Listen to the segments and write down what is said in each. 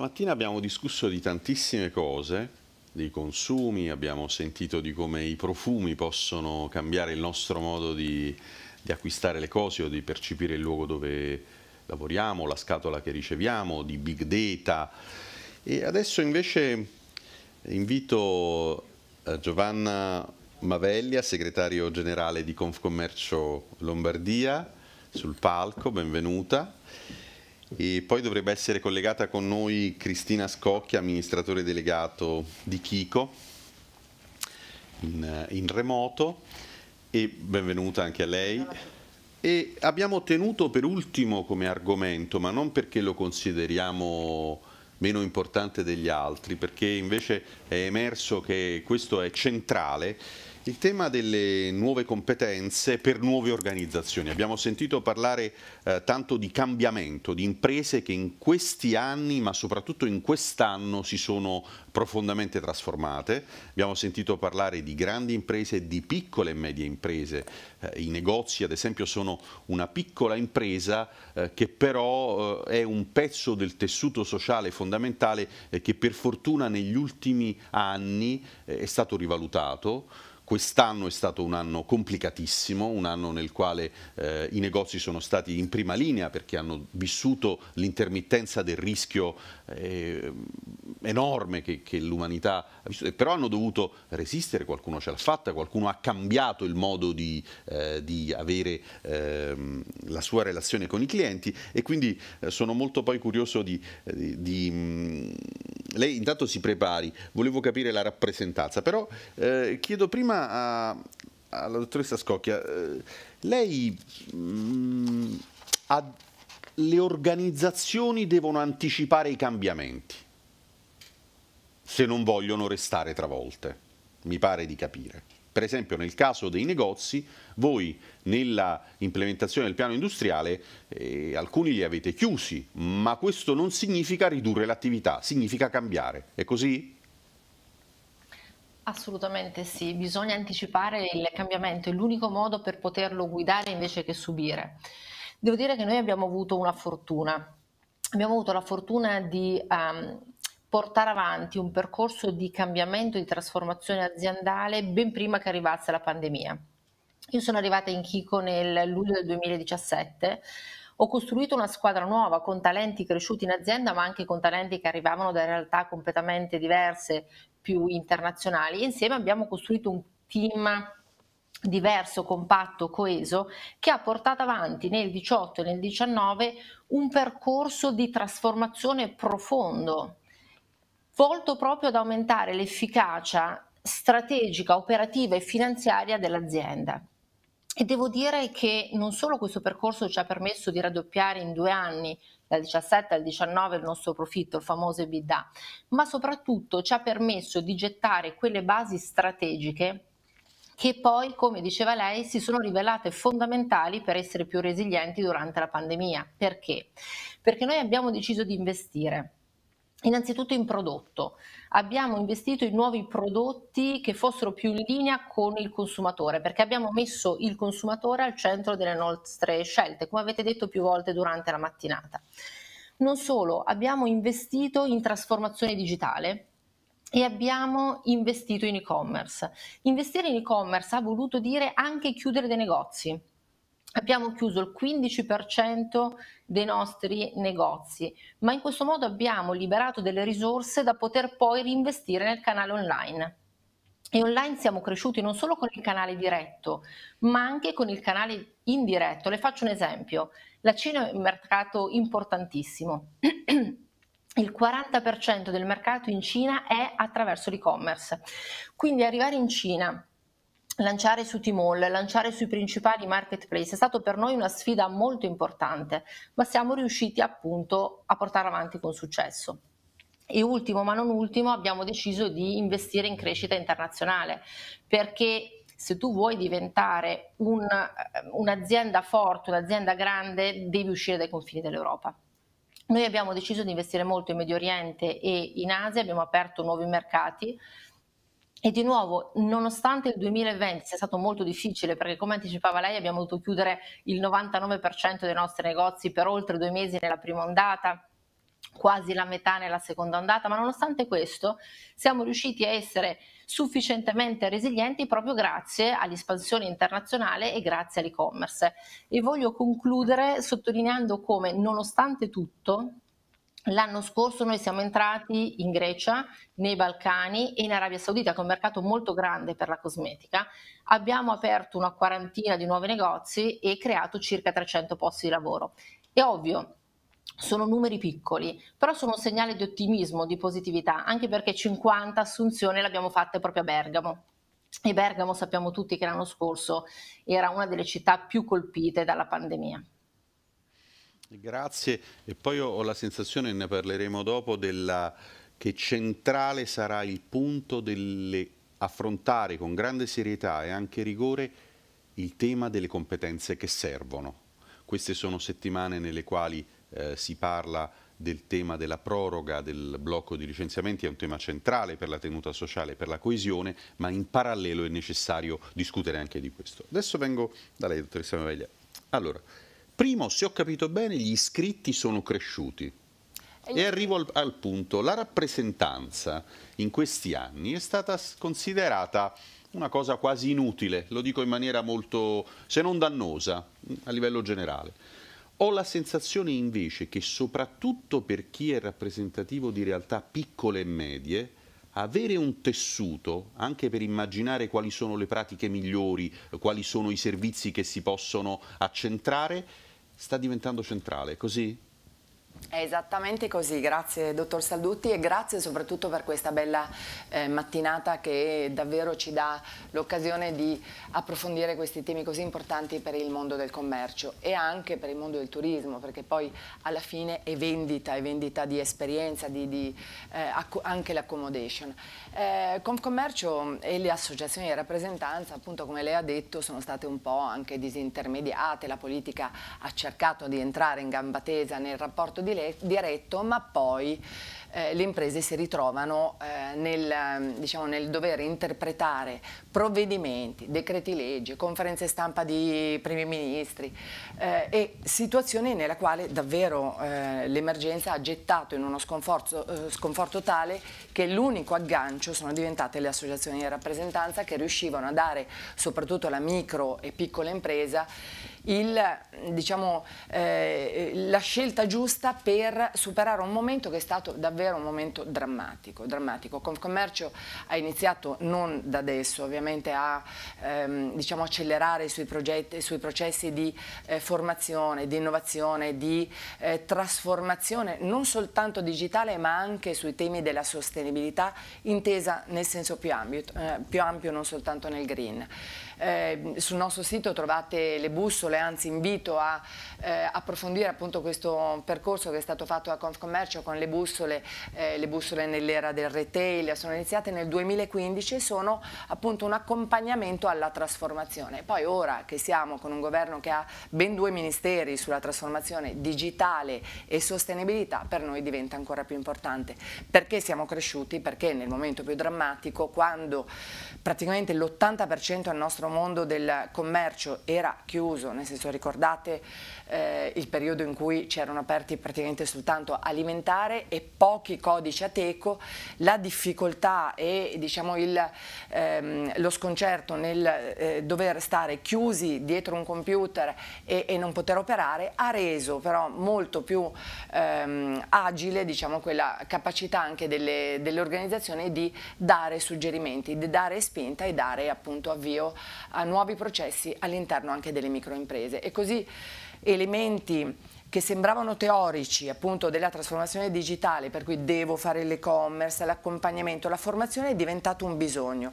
Stamattina abbiamo discusso di tantissime cose, dei consumi, abbiamo sentito di come i profumi possono cambiare il nostro modo di, di acquistare le cose o di percepire il luogo dove lavoriamo, la scatola che riceviamo, di big data. E adesso invece invito eh, Giovanna Maveglia, segretario generale di Confcommercio Lombardia, sul palco, benvenuta. E poi dovrebbe essere collegata con noi Cristina Scocchia, amministratore delegato di Chico, in, in remoto, e benvenuta anche a lei. E abbiamo tenuto per ultimo come argomento, ma non perché lo consideriamo meno importante degli altri, perché invece è emerso che questo è centrale, il tema delle nuove competenze per nuove organizzazioni. Abbiamo sentito parlare eh, tanto di cambiamento, di imprese che in questi anni, ma soprattutto in quest'anno, si sono profondamente trasformate. Abbiamo sentito parlare di grandi imprese e di piccole e medie imprese. Eh, I negozi, ad esempio, sono una piccola impresa eh, che però eh, è un pezzo del tessuto sociale fondamentale eh, che per fortuna negli ultimi anni eh, è stato rivalutato. Quest'anno è stato un anno complicatissimo, un anno nel quale eh, i negozi sono stati in prima linea perché hanno vissuto l'intermittenza del rischio eh, enorme che, che l'umanità ha vissuto, però hanno dovuto resistere, qualcuno ce l'ha fatta, qualcuno ha cambiato il modo di, eh, di avere eh, la sua relazione con i clienti e quindi eh, sono molto poi curioso di... Eh, di, di mm, lei intanto si prepari, volevo capire la rappresentanza, però eh, chiedo prima a, alla dottoressa Scocchia, lei... Mh, mm, ha le organizzazioni devono anticipare i cambiamenti, se non vogliono restare travolte, mi pare di capire. Per esempio nel caso dei negozi, voi nella implementazione del piano industriale eh, alcuni li avete chiusi, ma questo non significa ridurre l'attività, significa cambiare. È così? Assolutamente sì, bisogna anticipare il cambiamento, è l'unico modo per poterlo guidare invece che subire. Devo dire che noi abbiamo avuto una fortuna, abbiamo avuto la fortuna di um, portare avanti un percorso di cambiamento, di trasformazione aziendale ben prima che arrivasse la pandemia. Io sono arrivata in Chico nel luglio del 2017 ho costruito una squadra nuova con talenti cresciuti in azienda, ma anche con talenti che arrivavano da realtà completamente diverse, più internazionali. E insieme abbiamo costruito un team diverso, compatto, coeso, che ha portato avanti nel 18 e nel 19 un percorso di trasformazione profondo, volto proprio ad aumentare l'efficacia strategica, operativa e finanziaria dell'azienda. E devo dire che non solo questo percorso ci ha permesso di raddoppiare in due anni, dal 17 al 19, il nostro profitto, il famoso EBITDA, ma soprattutto ci ha permesso di gettare quelle basi strategiche che poi, come diceva lei, si sono rivelate fondamentali per essere più resilienti durante la pandemia. Perché? Perché noi abbiamo deciso di investire. Innanzitutto in prodotto. Abbiamo investito in nuovi prodotti che fossero più in linea con il consumatore, perché abbiamo messo il consumatore al centro delle nostre scelte, come avete detto più volte durante la mattinata. Non solo, abbiamo investito in trasformazione digitale, e abbiamo investito in e-commerce. Investire in e-commerce ha voluto dire anche chiudere dei negozi. Abbiamo chiuso il 15% dei nostri negozi, ma in questo modo abbiamo liberato delle risorse da poter poi reinvestire nel canale online. E online siamo cresciuti non solo con il canale diretto, ma anche con il canale indiretto. Le faccio un esempio. La Cina è un mercato importantissimo. il 40% del mercato in Cina è attraverso l'e-commerce. Quindi arrivare in Cina lanciare su Tmall, lanciare sui principali marketplace è stato per noi una sfida molto importante, ma siamo riusciti appunto a portare avanti con successo. E ultimo ma non ultimo abbiamo deciso di investire in crescita internazionale perché se tu vuoi diventare un, eh, un'azienda forte, un'azienda grande, devi uscire dai confini dell'Europa. Noi abbiamo deciso di investire molto in Medio Oriente e in Asia, abbiamo aperto nuovi mercati. E di nuovo, nonostante il 2020 sia stato molto difficile, perché come anticipava lei abbiamo dovuto chiudere il 99% dei nostri negozi per oltre due mesi nella prima ondata, quasi la metà nella seconda ondata, ma nonostante questo siamo riusciti a essere sufficientemente resilienti proprio grazie all'espansione internazionale e grazie all'e-commerce. E voglio concludere sottolineando come nonostante tutto L'anno scorso noi siamo entrati in Grecia, nei Balcani e in Arabia Saudita, che è un mercato molto grande per la cosmetica. Abbiamo aperto una quarantina di nuovi negozi e creato circa 300 posti di lavoro. È ovvio, sono numeri piccoli, però sono un segnale di ottimismo, di positività, anche perché 50 assunzioni le abbiamo fatte proprio a Bergamo. E Bergamo sappiamo tutti che l'anno scorso era una delle città più colpite dalla pandemia. Grazie, e poi ho la sensazione, ne parleremo dopo, della, che centrale sarà il punto dell'affrontare con grande serietà e anche rigore il tema delle competenze che servono. Queste sono settimane nelle quali eh, si parla del tema della proroga del blocco di licenziamenti è un tema centrale per la tenuta sociale e per la coesione, ma in parallelo è necessario discutere anche di questo. Adesso vengo da lei, dottoressa Maveglia. Allora, primo, se ho capito bene, gli iscritti sono cresciuti. E arrivo al, al punto, la rappresentanza in questi anni è stata considerata una cosa quasi inutile, lo dico in maniera molto, se non dannosa, a livello generale. Ho la sensazione invece che soprattutto per chi è rappresentativo di realtà piccole e medie, avere un tessuto, anche per immaginare quali sono le pratiche migliori, quali sono i servizi che si possono accentrare, sta diventando centrale, così? È esattamente così, grazie dottor Saldutti e grazie soprattutto per questa bella eh, mattinata che davvero ci dà l'occasione di approfondire questi temi così importanti per il mondo del commercio e anche per il mondo del turismo perché poi alla fine è vendita, è vendita di esperienza, di, di, eh, anche l'accommodation. Eh, Confcommercio e le associazioni di rappresentanza appunto come lei ha detto sono state un po' anche disintermediate, la politica ha cercato di entrare in gamba tesa nel rapporto di diretto, ma poi eh, le imprese si ritrovano eh, nel, ehm, diciamo, nel, dover interpretare provvedimenti, decreti legge, conferenze stampa di primi ministri eh, e situazioni nella quale davvero eh, l'emergenza ha gettato in uno sconforto, eh, sconforto tale che l'unico aggancio sono diventate le associazioni di rappresentanza che riuscivano a dare soprattutto alla micro e piccola impresa il, diciamo, eh, la scelta giusta per superare un momento che è stato davvero un momento drammatico. drammatico. Confcommercio ha iniziato non da adesso ovviamente a ehm, diciamo, accelerare sui, progetti, sui processi di eh, formazione, di innovazione, di eh, trasformazione non soltanto digitale ma anche sui temi della sostenibilità intesa nel senso più ampio, eh, più ampio non soltanto nel green. Eh, sul nostro sito trovate le bussole, anzi invito a eh, approfondire appunto questo percorso che è stato fatto da Confcommercio con le bussole, eh, le bussole nell'era del retail, sono iniziate nel 2015 e sono appunto un accompagnamento alla trasformazione. Poi ora che siamo con un governo che ha ben due ministeri sulla trasformazione digitale e sostenibilità, per noi diventa ancora più importante. Perché siamo cresciuti? Perché nel momento più drammatico, quando praticamente l'80% del nostro questo mondo del commercio era chiuso, nel senso ricordate eh, il periodo in cui c'erano aperti praticamente soltanto alimentare e pochi codici ateco, la difficoltà e diciamo, il, ehm, lo sconcerto nel eh, dover stare chiusi dietro un computer e, e, non poter operare ha reso però molto più ehm, agile diciamo, quella capacità anche delle, delle organizzazioni di dare suggerimenti, di dare spinta e dare appunto avvio a nuovi processi all'interno anche delle microimprese. E così elementi che sembravano teorici appunto della trasformazione digitale, per cui devo fare l'e-commerce, l'accompagnamento, la formazione è diventato un bisogno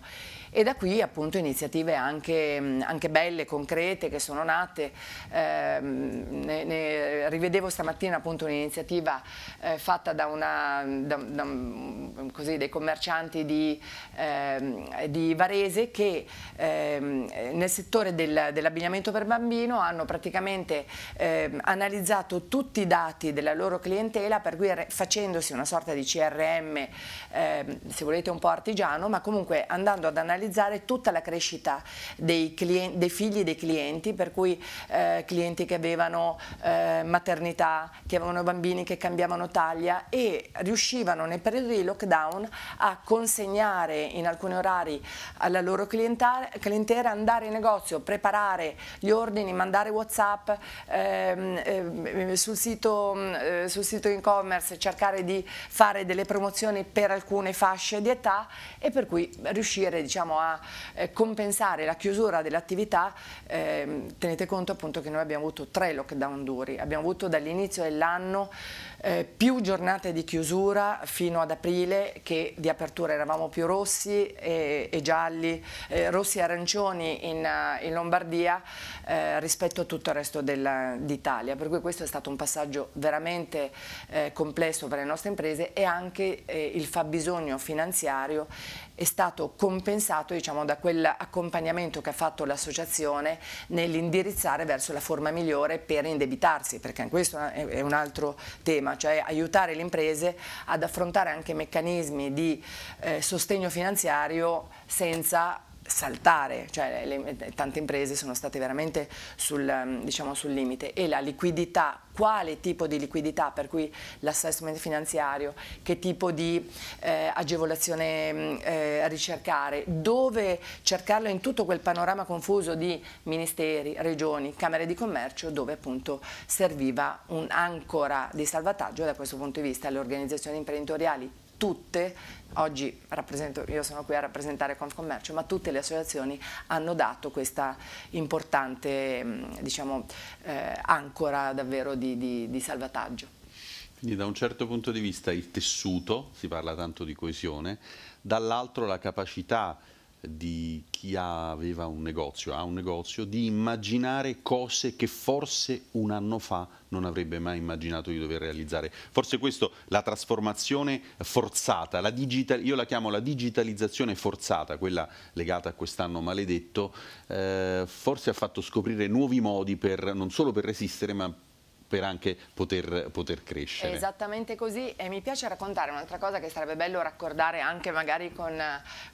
e da qui appunto iniziative anche, anche belle, concrete che sono nate. Eh, ne, ne rivedevo stamattina appunto un'iniziativa eh, fatta da, una, da, da così, dei commercianti di, eh, di Varese che ehm, nel settore del, dell'abbigliamento per bambino hanno praticamente ehm, analizzato tutti i dati della loro clientela per cui facendosi una sorta di CRM ehm, se volete un po' artigiano ma comunque andando ad analizzare realizzare tutta la crescita dei, clienti, dei figli dei clienti, per cui eh, clienti che avevano eh, maternità, che avevano bambini che cambiavano taglia e riuscivano nel periodo di lockdown a consegnare in alcuni orari alla loro clientela, andare in negozio, preparare gli ordini, mandare Whatsapp ehm, ehm sul sito, eh, sito e-commerce, cercare di fare delle promozioni per alcune fasce di età e per cui riuscire diciamo, a eh, compensare la chiusura dell'attività, eh, tenete conto appunto che noi abbiamo avuto tre lockdown duri, abbiamo avuto dall'inizio dell'anno eh, più giornate di chiusura fino ad aprile che di apertura eravamo più rossi e, e gialli, eh, rossi e arancioni in, eh, in Lombardia eh, rispetto a tutto il resto d'Italia, per cui questo è stato un passaggio veramente complesso per le nostre imprese e anche il fabbisogno finanziario è stato compensato diciamo, da quell'accompagnamento che ha fatto l'associazione nell'indirizzare verso la forma migliore per indebitarsi, perché questo è un altro tema, cioè aiutare le imprese ad affrontare anche meccanismi di eh, sostegno finanziario senza saltare, cioè le, le, tante imprese sono state veramente sul, ehm, diciamo, sul, limite e la liquidità, quale tipo di liquidità, per cui l'assessment finanziario, che tipo di eh, agevolazione mm, eh, ricercare, dove cercarlo in tutto quel panorama confuso di ministeri, regioni, camere di commercio, dove appunto serviva un'ancora di salvataggio da questo punto di vista alle organizzazioni imprenditoriali tutte, oggi io sono qui a rappresentare Confcommercio, ma tutte le associazioni hanno dato questa importante mm, diciamo, eh, ancora davvero di, di, di salvataggio. Quindi da un certo punto di vista il tessuto, si parla tanto di coesione, dall'altro la capacità di chi aveva un negozio, ha un negozio, di immaginare cose che forse un anno fa non avrebbe mai immaginato di dover realizzare. Forse questo, la trasformazione forzata, la digital, io la chiamo la digitalizzazione forzata, quella legata a quest'anno maledetto, eh, forse ha fatto scoprire nuovi modi per, non solo per resistere ma per anche poter, poter crescere. esattamente così e mi piace raccontare un'altra cosa che sarebbe bello raccordare anche magari con,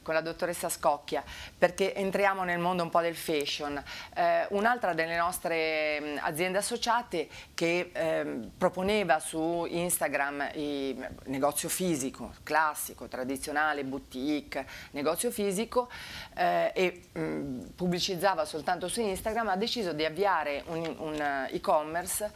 con, la dottoressa Scocchia perché entriamo nel mondo un po' del fashion. Eh, un'altra delle nostre aziende associate che eh, proponeva su Instagram il negozio fisico, classico, tradizionale, boutique, negozio fisico eh, e mh, pubblicizzava soltanto su Instagram ha deciso di avviare un, un eh, e-commerce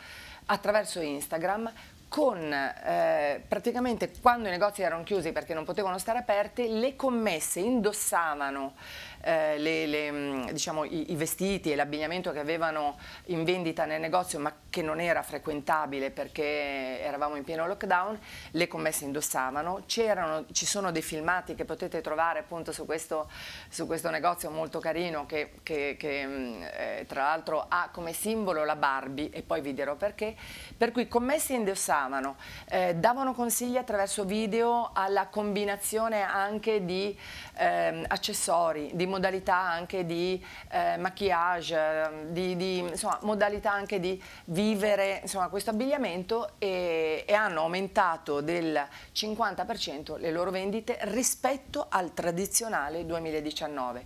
attraverso Instagram con eh, praticamente quando i negozi erano chiusi perché non potevano stare aperti, le commesse indossavano eh, le, le, mm, diciamo, i, i, vestiti e l'abbigliamento che avevano in vendita nel negozio ma che non era frequentabile perché eravamo in pieno lockdown, le commesse indossavano, C'erano, ci sono dei filmati che potete trovare appunto su questo, su questo negozio molto carino che, che, che mm, eh, tra l'altro ha come simbolo la Barbie e poi vi dirò perché, per cui commesse indossavano, eh, davano consigli attraverso video alla combinazione anche di eh, accessori, di modalità anche di eh, maquillage, di, di, insomma modalità anche di video vivere insomma, questo abbigliamento e, e hanno aumentato del 50% le loro vendite rispetto al tradizionale 2019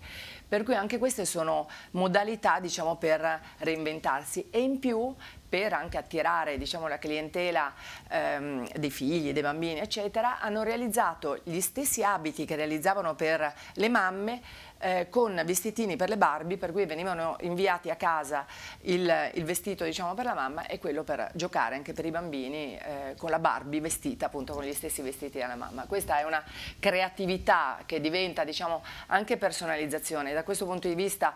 per cui anche queste sono modalità diciamo, per reinventarsi e in più per anche attirare diciamo, la clientela ehm, dei figli, dei bambini, eccetera, hanno realizzato gli stessi abiti che realizzavano per le mamme eh, con vestitini per le Barbie, per cui venivano inviati a casa il, il vestito diciamo, per la mamma e quello per giocare anche per i bambini eh, con la Barbie vestita appunto con gli stessi vestiti della mamma. Questa è una creatività che diventa diciamo, anche personalizzazione. Da questo punto di vista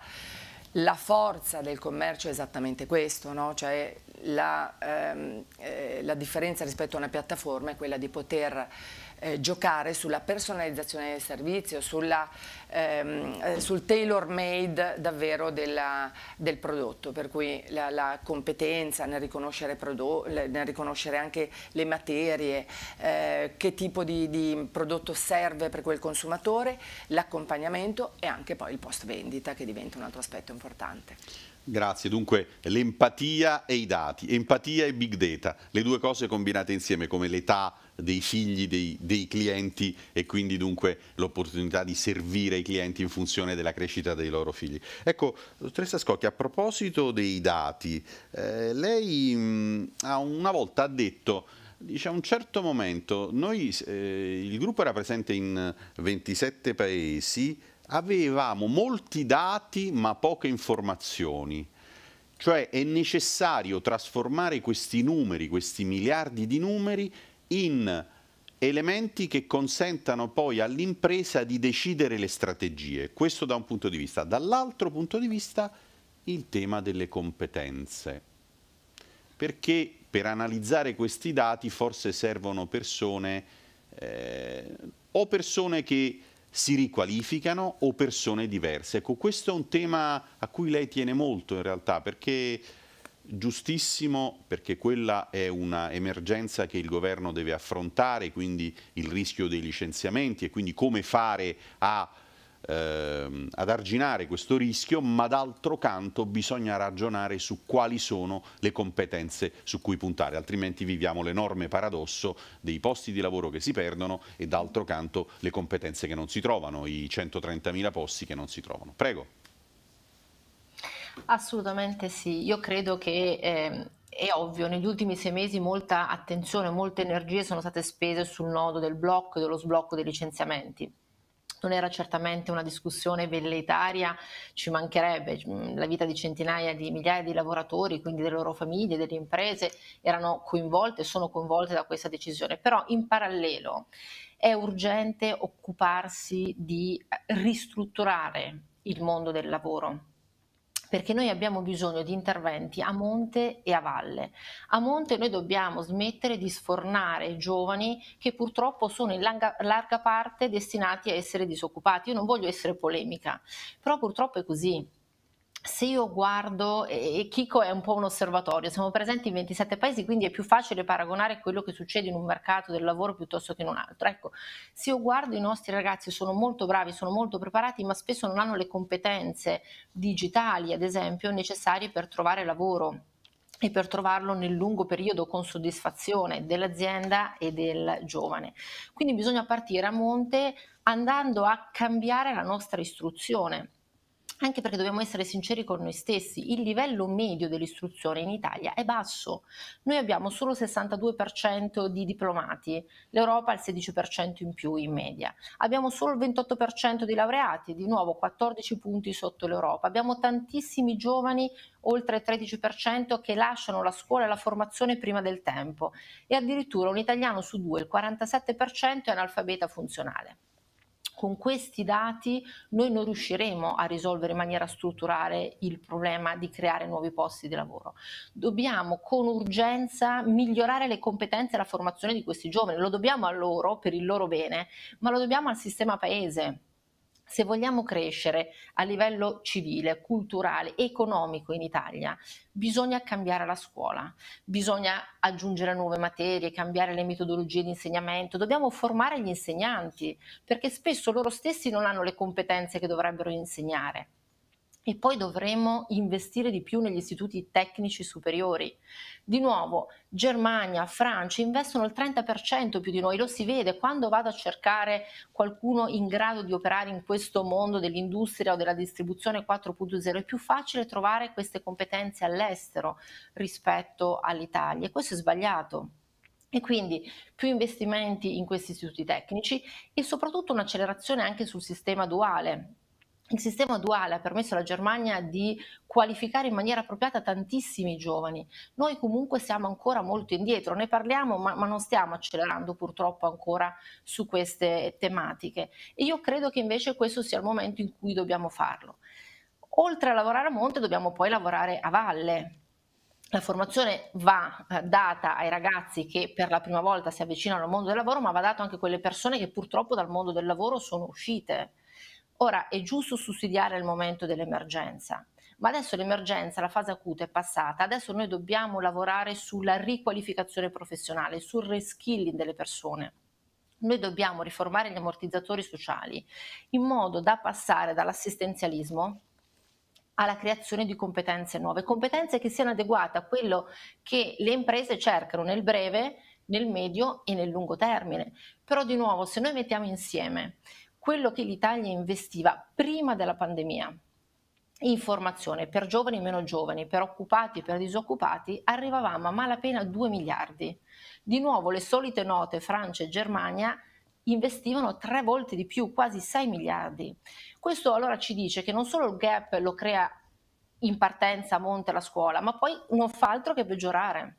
la forza del commercio è esattamente questo, no? cioè la, ehm, eh, la differenza rispetto a una piattaforma è quella di poter eh, giocare sulla personalizzazione del servizio, sulla, ehm, eh, sul tailor made davvero della, del prodotto, per cui la, la competenza nel riconoscere, nel riconoscere, anche le materie, eh, che tipo di, di prodotto serve per quel consumatore, l'accompagnamento e anche poi il post vendita che diventa un altro aspetto importante. Grazie, dunque l'empatia e i dati, empatia e big data, le due cose combinate insieme come l'età dei figli dei, dei, clienti e quindi dunque l'opportunità di servire i clienti in funzione della crescita dei loro figli. Ecco, dottoressa Scocchi, a proposito dei dati, eh, lei mh, mm, una volta ha detto dice a un certo momento noi, eh, il gruppo era presente in 27 paesi avevamo molti dati ma poche informazioni. Cioè è necessario trasformare questi numeri, questi miliardi di numeri, in elementi che consentano poi all'impresa di decidere le strategie. Questo da un punto di vista. Dall'altro punto di vista il tema delle competenze. Perché per analizzare questi dati forse servono persone eh, o persone che si riqualificano o persone diverse. Ecco, questo è un tema a cui lei tiene molto in realtà, perché giustissimo, perché quella è un'emergenza che il governo deve affrontare, quindi il rischio dei licenziamenti e quindi come fare a ehm, ad arginare questo rischio, ma d'altro canto bisogna ragionare su quali sono le competenze su cui puntare, altrimenti viviamo l'enorme paradosso dei posti di lavoro che si perdono e d'altro canto le competenze che non si trovano, i 130.000 posti che non si trovano. Prego. Assolutamente sì, io credo che eh, è ovvio, negli ultimi sei mesi molta attenzione, molte energie sono state spese sul nodo del blocco e dello sblocco dei licenziamenti. Non era certamente una discussione velleitaria, ci mancherebbe mm, la vita di centinaia di migliaia di lavoratori, quindi delle loro famiglie, delle imprese, erano coinvolte, sono coinvolte da questa decisione, però in parallelo è urgente occuparsi di eh, ristrutturare il mondo del lavoro perché noi abbiamo bisogno di interventi a monte e a valle. A monte noi dobbiamo smettere di sfornare i giovani che purtroppo sono in larga, larga parte destinati a essere disoccupati. Io non voglio essere polemica, però purtroppo è così se io guardo, e Kiko è un po' un osservatorio, siamo presenti in 27 paesi, quindi è più facile paragonare quello che succede in un mercato del lavoro piuttosto che in un altro. Ecco, se io guardo i nostri ragazzi sono molto bravi, sono molto preparati, ma spesso non hanno le competenze digitali, ad esempio, necessarie per trovare lavoro e per trovarlo nel lungo periodo con soddisfazione dell'azienda e del giovane. Quindi bisogna partire a monte andando a cambiare la nostra istruzione anche perché dobbiamo essere sinceri con noi stessi, il livello medio dell'istruzione in Italia è basso. Noi abbiamo solo il 62% di diplomati, l'Europa ha il 16% in più in media. Abbiamo solo il 28% di laureati, di nuovo 14 punti sotto l'Europa. Abbiamo tantissimi giovani, oltre il 13%, che lasciano la scuola e la formazione prima del tempo e addirittura un italiano su due, il 47%, è analfabeta funzionale con questi dati noi non riusciremo a risolvere in maniera strutturale il problema di creare nuovi posti di lavoro. Dobbiamo con urgenza migliorare le competenze e la formazione di questi giovani, lo dobbiamo a loro per il loro bene, ma lo dobbiamo al sistema paese se vogliamo crescere a livello civile, culturale, economico in Italia, bisogna cambiare la scuola, bisogna aggiungere nuove materie, cambiare le metodologie di insegnamento, dobbiamo formare gli insegnanti perché spesso loro stessi non hanno le competenze che dovrebbero insegnare e poi dovremmo investire di più negli istituti tecnici superiori. Di nuovo, Germania, Francia investono il 30% più di noi, lo si vede quando vado a cercare qualcuno in grado di operare in questo mondo dell'industria o della distribuzione 4.0, è più facile trovare queste competenze all'estero rispetto all'Italia e questo è sbagliato. E quindi più investimenti in questi istituti tecnici e soprattutto un'accelerazione anche sul sistema duale il sistema duale ha permesso alla Germania di qualificare in maniera appropriata tantissimi giovani. Noi comunque siamo ancora molto indietro, ne parliamo ma, ma, non stiamo accelerando purtroppo ancora su queste tematiche e io credo che invece questo sia il momento in cui dobbiamo farlo. Oltre a lavorare a monte dobbiamo poi lavorare a valle. La formazione va eh, data ai ragazzi che per la prima volta si avvicinano al mondo del lavoro, ma va data anche a quelle persone che purtroppo dal mondo del lavoro sono uscite Ora è giusto sussidiare al momento dell'emergenza, ma adesso l'emergenza, la fase acuta è passata, adesso noi dobbiamo lavorare sulla riqualificazione professionale, sul reskilling delle persone. Noi dobbiamo riformare gli ammortizzatori sociali in modo da passare dall'assistenzialismo alla creazione di competenze nuove, competenze che siano adeguate a quello che le imprese cercano nel breve, nel medio e nel lungo termine. Però di nuovo, se noi mettiamo insieme quello che l'Italia investiva prima della pandemia in formazione per giovani e meno giovani, per occupati e per disoccupati, arrivavamo a malapena 2 miliardi. Di nuovo le solite note Francia e Germania investivano tre volte di più, quasi 6 miliardi. Questo allora ci dice che non solo il gap lo crea in partenza a monte la scuola, ma poi non fa altro che peggiorare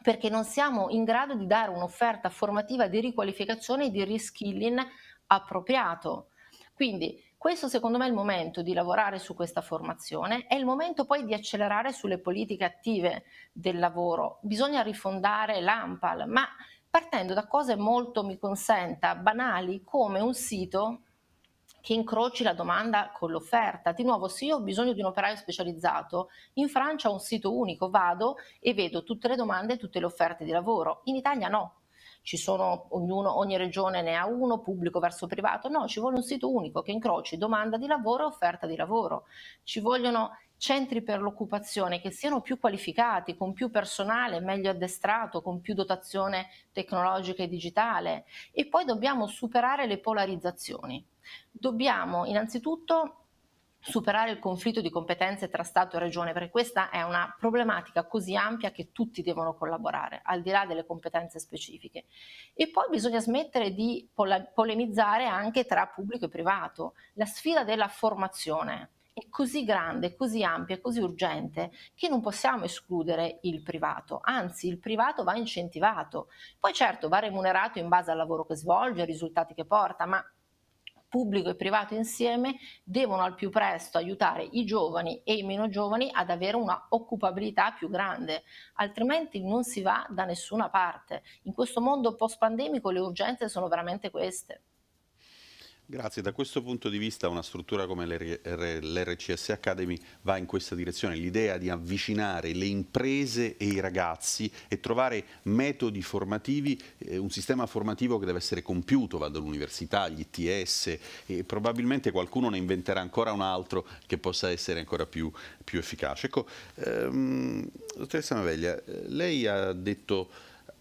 perché non siamo in grado di dare un'offerta formativa di riqualificazione e di reskilling appropriato. Quindi questo secondo me è il momento di lavorare su questa formazione, è il momento poi di accelerare sulle politiche attive del lavoro. Bisogna rifondare l'AMPAL, ma partendo da cose molto, mi consenta, banali come un sito che incroci la domanda con l'offerta. Di nuovo, se io ho bisogno di un operaio specializzato, in Francia ho un sito unico, vado e vedo tutte le domande e tutte le offerte di lavoro. In Italia no, ci sono ognuno, ogni regione ne ha uno, pubblico verso privato, no, ci vuole un sito unico che incroci domanda di lavoro e offerta di lavoro, ci vogliono centri per l'occupazione che siano più qualificati, con più personale, meglio addestrato, con più dotazione tecnologica e digitale e poi dobbiamo superare le polarizzazioni. Dobbiamo innanzitutto superare il conflitto di competenze tra Stato e Regione, perché questa è una problematica così ampia che tutti devono collaborare, al di là delle competenze specifiche. E poi bisogna smettere di polemizzare anche tra pubblico e privato. La sfida della formazione è così grande, così ampia, così urgente che non possiamo escludere il privato, anzi il privato va incentivato. Poi certo va remunerato in base al lavoro che svolge, ai risultati che porta, ma pubblico e privato insieme devono al più presto aiutare i giovani e i meno giovani ad avere una occupabilità più grande, altrimenti non si va da nessuna parte. In questo mondo post pandemico le urgenze sono veramente queste. Grazie, da questo punto di vista una struttura come l'RCS Academy va in questa direzione, l'idea di avvicinare le imprese e i ragazzi e trovare metodi formativi, eh, un sistema formativo che deve essere compiuto, va dall'università, gli ITS e probabilmente qualcuno ne inventerà ancora un altro che possa essere ancora più, più efficace. Ecco, ehm, dottoressa Maveglia, eh, lei ha detto,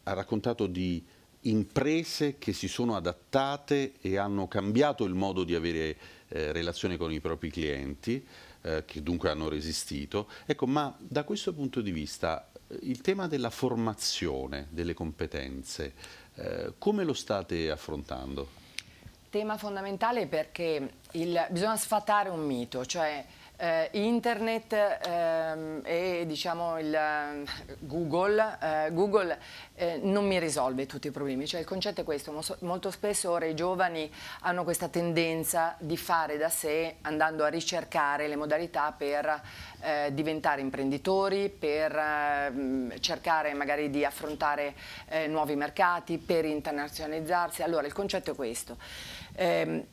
ha raccontato di imprese che si sono adattate e hanno cambiato il modo di avere eh, relazione con i propri clienti, eh, che dunque hanno resistito. Ecco, ma da questo punto di vista eh, il tema della formazione, delle competenze, eh, come lo state affrontando? Tema fondamentale perché il, bisogna sfatare un mito, cioè eh, internet ehm, e diciamo il, ehm, Google, eh, Google eh, non mi risolve tutti i problemi, cioè il concetto è questo, mo molto spesso ora i giovani hanno questa tendenza di fare da sé andando a ricercare le modalità per eh, diventare imprenditori, per ehm, cercare magari di affrontare eh, nuovi mercati, per internazionalizzarsi, allora il concetto è questo. Ehm,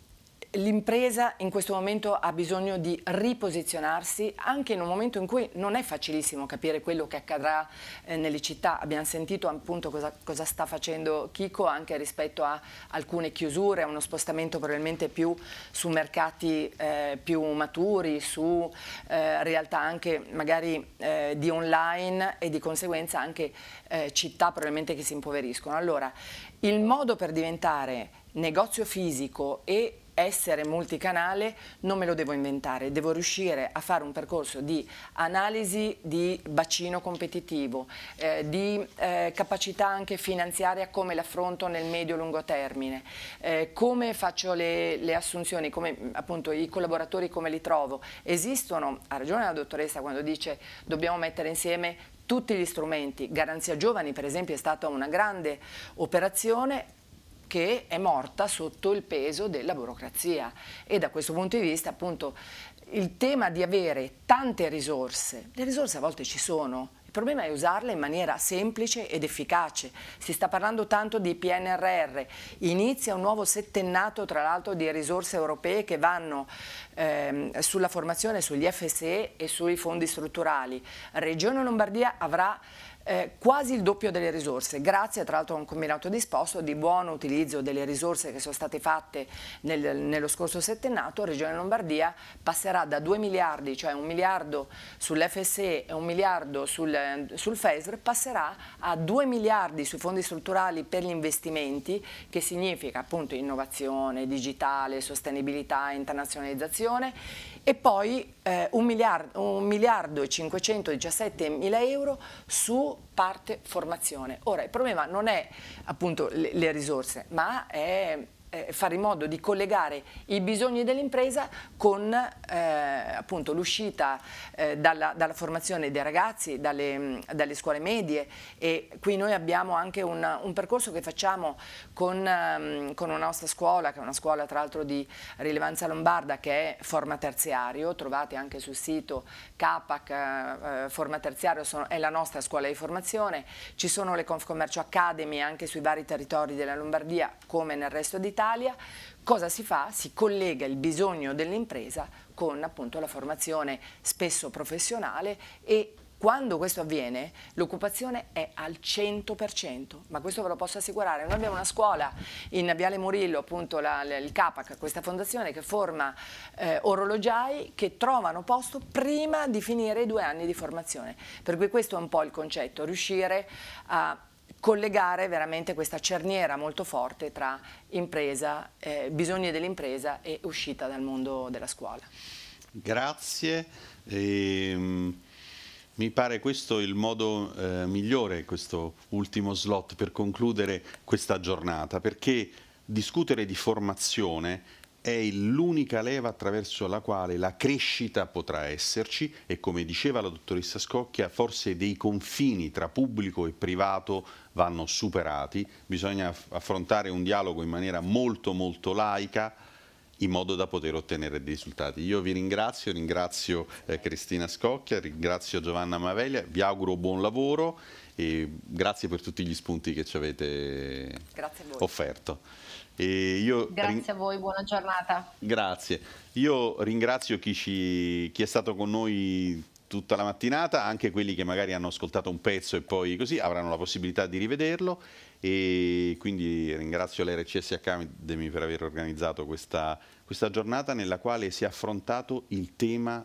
L'impresa in questo momento ha bisogno di riposizionarsi anche in un momento in cui non è facilissimo capire quello che accadrà eh, nelle città. Abbiamo sentito appunto cosa, cosa sta facendo Chico anche rispetto a alcune chiusure, a uno spostamento probabilmente più su mercati eh, più maturi, su eh, realtà anche magari eh, di online e di conseguenza anche eh, città probabilmente che si impoveriscono. Allora, il modo per diventare negozio fisico e essere multicanale non me lo devo inventare, devo riuscire a fare un percorso di analisi di bacino competitivo, eh, di eh, capacità anche finanziaria come l'affronto nel medio-lungo termine, eh, come faccio le, le, assunzioni, come appunto i collaboratori come li trovo. Esistono, ha ragione la dottoressa quando dice dobbiamo mettere insieme tutti gli strumenti, Garanzia Giovani per esempio è stata una grande operazione che è morta sotto il peso della burocrazia e da questo punto di vista appunto il tema di avere tante risorse, le risorse a volte ci sono, il problema è usarle in maniera semplice ed efficace. Si sta parlando tanto di PNRR, inizia un nuovo settennato tra l'altro di risorse europee che vanno ehm, sulla formazione, sugli FSE e sui fondi strutturali. Regione Lombardia avrà eh, quasi il doppio delle risorse, grazie tra l'altro a un combinato disposto di buon utilizzo delle risorse che sono state fatte nel, nello scorso settennato, Regione Lombardia passerà da 2 miliardi, cioè un miliardo sull'FSE e un miliardo sul, eh, sul FESR, passerà a 2 miliardi sui fondi strutturali per gli investimenti, che significa appunto innovazione digitale, sostenibilità, internazionalizzazione e poi eh, 1 miliardo e 517 mila euro su parte formazione. Ora il problema non è appunto le, le risorse, ma è eh, fare in modo di collegare i bisogni dell'impresa con eh, l'uscita eh, dalla, dalla, formazione dei ragazzi, dalle, mm, dalle, scuole medie e qui noi abbiamo anche un, un percorso che facciamo con, ehm, con, una nostra scuola, che è una scuola tra l'altro di rilevanza lombarda che è Forma Terziario, trovate anche sul sito CAPAC, eh, eh, Forma Terziario sono, è la nostra scuola di formazione, ci sono le Confcommercio Academy anche sui vari territori della Lombardia come nel resto d'Italia Italia, cosa si fa? Si collega il bisogno dell'impresa con appunto la formazione spesso professionale e quando questo avviene l'occupazione è al 100%, ma questo ve lo posso assicurare. Noi abbiamo una scuola in Viale Murillo, appunto la, il CAPAC, questa fondazione che forma eh, orologiai che trovano posto prima di finire i due anni di formazione. Per cui questo è un po' il concetto, riuscire a collegare veramente questa cerniera molto forte tra impresa, eh, bisogni dell'impresa e uscita dal mondo della scuola. Grazie. Ehm, mi pare questo il modo eh, migliore, questo ultimo slot, per concludere questa giornata, perché discutere di formazione è l'unica leva attraverso la quale la crescita potrà esserci e come diceva la dottoressa Scocchia forse dei confini tra pubblico e privato vanno superati, bisogna affrontare un dialogo in maniera molto molto laica in modo da poter ottenere dei risultati. Io vi ringrazio, ringrazio eh, Cristina Scocchia, ringrazio Giovanna Maveglia, vi auguro buon lavoro e grazie per tutti gli spunti che ci avete offerto. Io... Grazie a voi, buona giornata. Grazie. Io ringrazio chi, ci... chi è stato con noi tutta la mattinata, anche quelli che magari hanno ascoltato un pezzo e poi così avranno la possibilità di rivederlo e quindi ringrazio l'RCS Academy per aver organizzato questa, questa giornata nella quale si è affrontato il tema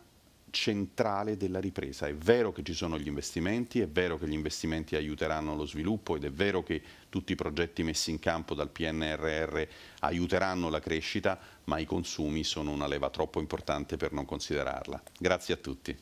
centrale della ripresa. È vero che ci sono gli investimenti, è vero che gli investimenti aiuteranno lo sviluppo ed è vero che tutti i progetti messi in campo dal PNRR aiuteranno la crescita, ma i consumi sono una leva troppo importante per non considerarla. Grazie a tutti.